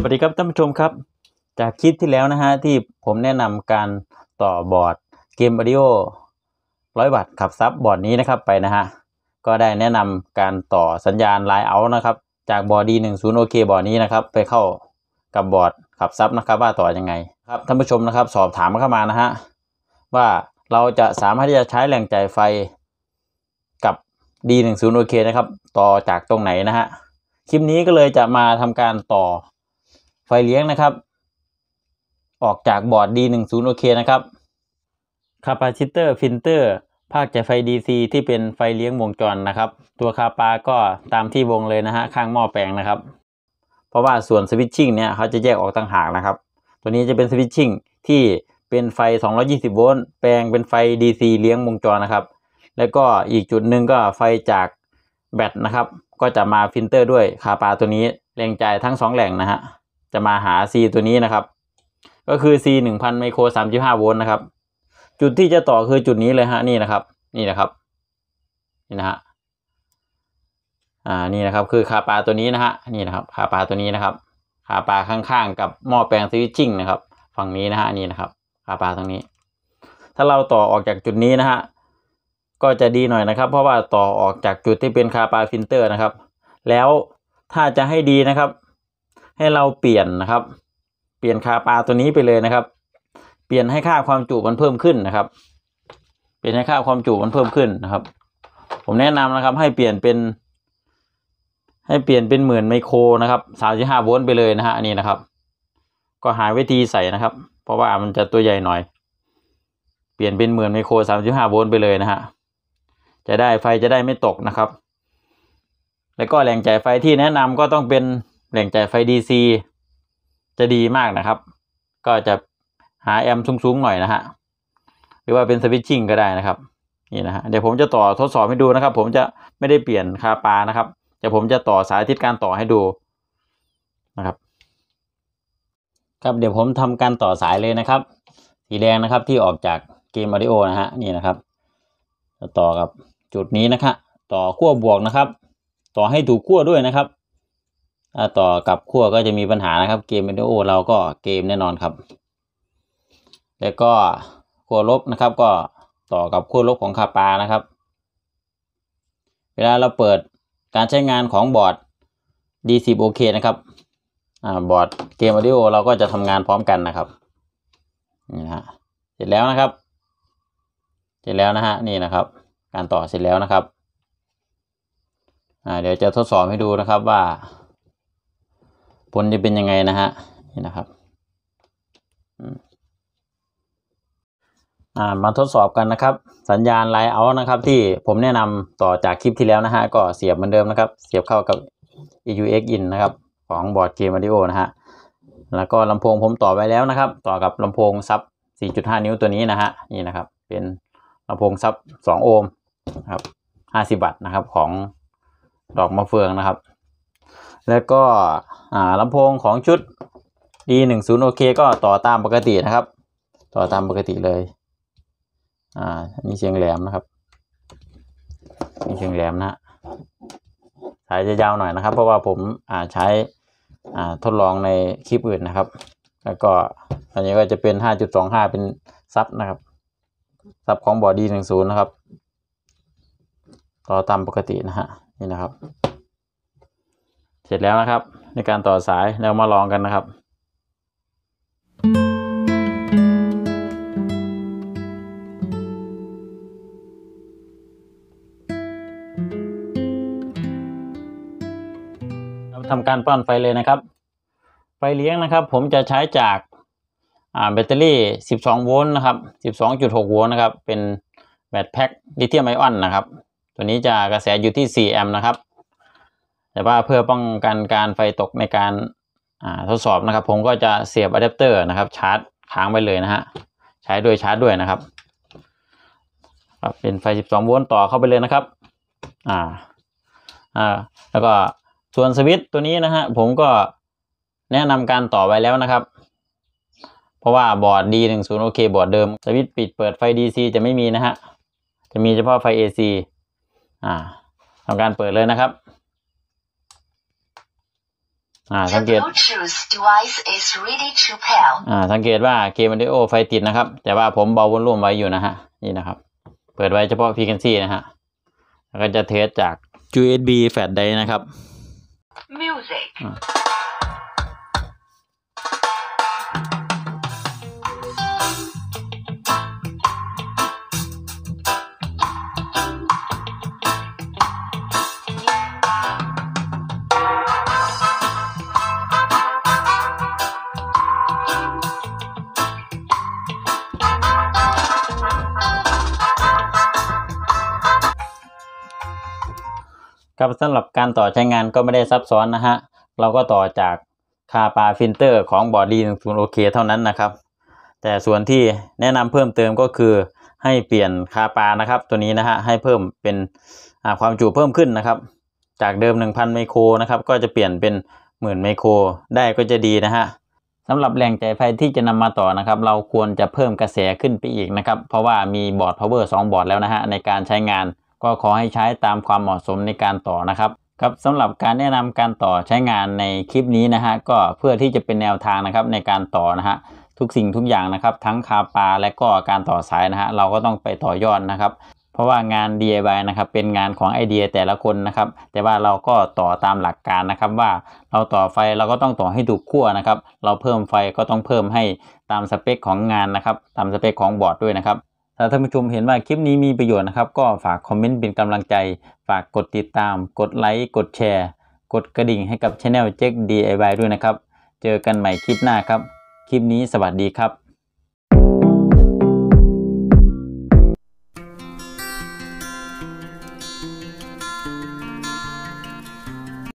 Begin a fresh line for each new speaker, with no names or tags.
สวัสดีครับท่านผู้ชมครับจากคลิปที่แล้วนะฮะที่ผมแนะนำการต่อบอร์ดเกมออดิโอร้อยบาทขับซับบอร์ดนี้นะครับ ไปนะฮะก็ได้แนะนำการต่อสัญญาณไลน์เอานะครับจากบอร์ดีหนึ่งศูนย์โอเคบอร์ดนี้นะครับไปเข้ากับบอร์ดขับซับนะครับว่าต่ออยังไงครับท่านผู้ชมนะครับสอบถามเข้ามานะฮะว่าเราจะสามารถที่จะใช้แรงจ่ายไฟกับ d ย์โอเคนะครับต่อจากตรงไหนนะฮะคลิปนี้ก็เลยจะมาทำการต่อไฟเลี้ยงนะครับ ออกจากบอร์ด D10 โอเคนะครับคาปาซิเตอร์ฟิลเตอร์ภาคจากไฟ DC ที่เป็นไฟเลี้ยงวงจรนะครับ ตัวคาปา ก็ตามที่วงเลยนะฮะข้างหม้อแปลงนะครับ เพราะว่าส่วนสวิตชิ่งเนี่ยเขาจะแยกออกต่างหากนะครับ ตัวนี้จะเป็นสวิตชิ่งที่เป็นไฟ220โวลต์แปลงเป็นไฟ DC เลี้ยงวงจรนะครับ แล้วก็อีกจุดหนึ่งก็ไฟจากแบตนะครับ ก็จะมาฟิลเตอร์ด้วยคาปาตัวนี้แรงจ่ายทั้ง2 แหล่งนะฮะจะมาหา C ตัวนี้นะครับ ก็คือ C 1000ไมโคร35โวลต์นะครับจุดที่จะต่อคือจุดนี้เลยฮะนี่นะครับ นี่นะครับ นี่นะฮะอ่านี่นะครับคือคาปาตัวนี้นะฮะนี่นะครับคาปาตัวนี้นะครับคาปาข้างๆกับหม้อแปลงสวิตชิ่งนะครับฝั่งนี้นะฮะนี่นะครับคาปาตรงนี้ ถ้าเราต่อออกจากจุดนี้นะฮะก็จะดีหน่อยนะครับเพราะว่าต่อออกจากจุดที่เป็นคาปาฟิลเตอร์นะครับแล้วถ้าจะให้ดีนะครับให้เราเปลี่ยนนะครับ เปลี่ยนคาปาตัวนี้ไปเลยนะครับ เปลี่ยนให้ค่าความจุมันเพิ่มขึ้นนะครับ เปลี่ยนให้ค่าความจุมันเพิ่มขึ้นนะครับ ผมแนะนำนะครับให้เปลี่ยนเป็น ให้เปลี่ยนเป็นหมื่นไมโครนะครับสามสิบห้าโวลต์ไปเลยนะฮะอันนี้นะครับ ก็หาวิธีใส่นะครับ เพราะว่ามันจะตัวใหญ่หน่อย เปลี่ยนเป็นหมื่นไมโครสามสิบห้าโวลต์ไปเลยนะฮะจะได้ไฟจะได้ไม่ตกนะครับ แล้วก็แรงจ่ายไฟที่แนะนำก็ต้องเป็นแหล่งจ่ายไฟ DC จะดีมากนะครับก็จะหาแอมสูงๆหน่อยนะฮะหรือว่าเป็นสวิตชิ่งก็ได้นะครับนี่นะฮะเดี๋ยวผมจะต่อทดสอบให้ดูนะครับ ผมจะไม่ได้เปลี่ยนคาปานะครับเดี๋ยวผมจะต่อสายทิศการต่อให้ดูนะครับ ครับเดี๋ยวผมทำการต่อสายเลยนะครับสีแดงนะครับที่ออกจากเกมมาริโอนะฮะนี่นะครับจะต่อกับจุดนี้นะครับต่อขั้วบวกนะครับ ต่อให้ถูกขั้วด้วยนะครับถ้าต่อกับขั้วก็จะมีปัญหานะครับเกมเอนโอเราก็เกมแน่นอนครับ แล้วก็ขั้วลบนะครับ ก็ต่อกับขั้วลบของคาปานะครับ เวลาเราเปิดการใช้งานของบอร์ด D10 เคนะครับอบอร์ดเกมเอดิโอเราก็จะทำงานพร้อมกันนะครับนี่ฮะเสร็จแล้วนะครับ เสร็จแล้วนะฮะนี่นะครับ การต่อเสร็จแล้วนะครับเดี๋ยวจะทดสอบให้ดูนะครับ ว่าผลจะเป็นยังไงนะฮะนี่นะครับ มาทดสอบกันนะครับ สัญญาณไล์เอานะครับ ที่ผมแนะนำต่อจากคลิปที่แล้วนะฮะก็เสียบเหมือนเดิมนะครับ เสียบเข้ากับ EUX in นะครับของบอร์ดเกมวิดิโอนะฮะแล้วก็ลำโพงผมต่อไว้แล้วนะครับ ต่อกับลำโพงซับ 4.5 นิ้วตัวนี้นะฮะนี่นะครับ เป็นลำโพงซับ 2 โอห์มครับ50วัตต์นะครับ ของดอกมะเฟืองนะครับแล้วก็ลำโพงของชุด D10 OK ก็ต่อตามปกตินะครับ ต่อตามปกติเลย อ่านี่เชียงแหลมนะครับนี่เชียงแหลมนะ สายจะยาวหน่อยนะครับ เพราะว่าผมอ่าใช้อ่าทดลองในคลิปอื่นนะครับ แล้วก็อันนี้ก็จะเป็น 5.25 เป็นซับนะครับ ซับของบอดี้10นะครับ ต่อตามปกตินะฮะ นี่นะครับเสร็จแล้วนะครับในการต่อสายเรามาลองกันนะครับ เราทำการป้อนไฟเลยนะครับ ไฟเลี้ยงนะครับ ผมจะใช้จากแบตเตอรี่ 12 โวลต์นะครับ 12.6 โวลต์นะครับ เป็นแบตแพ็คลิเธียมไอออนนะครับ ตัวนี้จะกระแส อยู่ที่ 4 แอมป์นะครับแต่ว่าเพื่อป้องกันการไฟตกในการทดสอบนะครับ ผมก็จะเสียบอะแดปเตอร์นะครับ ชาร์จค้างไปเลยนะฮะใช้ด้วยชาร์จด้วยนะครับครับเป็นไฟ 12 โวลต์ต่อเข้าไปเลยนะครับอ่าอ่าแล้วก็ส่วนสวิตตัวนี้นะฮะผมก็แนะนำการต่อไว้แล้วนะครับ เพราะว่าบอร์ด D10 โอเคบอร์ดเดิมสวิต์ปิดเปิดไฟ DC จะไม่มีนะฮะจะมีเฉพาะไฟ AC อ่าทำการเปิดเลยนะครับอ่าสังเกตอ่าสังเกตว่าเกมวิดีโอ ไฟติดนะครับ แต่ว่าผมเบาวอลลุ่มไว้อยู่นะฮะ นี่นะครับ เปิดไว้เฉพาะ f ีกันซีนะฮะ แล้วก็จะเทสจาก USB แฟลชไดนะครับ Music ครับสำหรับการต่อใช้งานก็ไม่ได้ซับซ้อนนะฮะ เราก็ต่อจากคาปาฟิลเตอร์ของบอดี้1 0โอเคเท่านั้นนะครับ แต่ส่วนที่แนะนำเพิ่มเติมก็คือให้เปลี่ยนคาปานะครับตัวนี้นะฮะให้เพิ่มเป็นความจุเพิ่มขึ้นนะครับจากเดิม1,000ไมโครนะครับก็จะเปลี่ยนเป็นหมื่นไมโคร ได้ก็จะดีนะฮะสำหรับแรงจไฟที่จะนำมาต่อนะครับเราควรจะเพิ่มกระแสขึ้นไปอีกนะครับเพราะว่ามีบอร์ดพาวเวอร์สบอร์ดแล้วนะฮะในการใช้งานก็ขอให้ใช้ตามความเหมาะสมในการต่อนะครับ ครับสำหรับการแนะนำการต่อใช้งานในคลิปนี้นะฮะก็เพื่อที่จะเป็นแนวทางนะครับในการต่อนะฮะทุกสิ่งทุกอย่างนะครับ ทั้งคาปาและก็การต่อสายนะฮะเราก็ต้องไปต่อยอดนะครับเพราะว่างาน DIY นะครับเป็นงานของไอเดียแต่ละคนนะครับ แต่ว่าเราก็ต่อตามหลักการนะครับ ว่าเราต่อไฟเราก็ต้องต่อให้ถูกขั้วนะครับ เราเพิ่มไฟก็ต้องเพิ่มให้ตามสเปคของงานนะครับ ตามสเปคของบอร์ดด้วยนะครับถ้าท่านผู้ชมเห็นว่าคลิปนี้มีประโยชน์นะครับ ก็ฝากคอมเมนต์เป็นกำลังใจ ฝากกดติดตาม กดไลค์ กดแชร์ กดกระดิ่งให้กับช anel เจ็ก DIY ด้วยนะครับ เจอกันใหม่คลิปหน้าครับ คลิปนี้สวัสดีครับ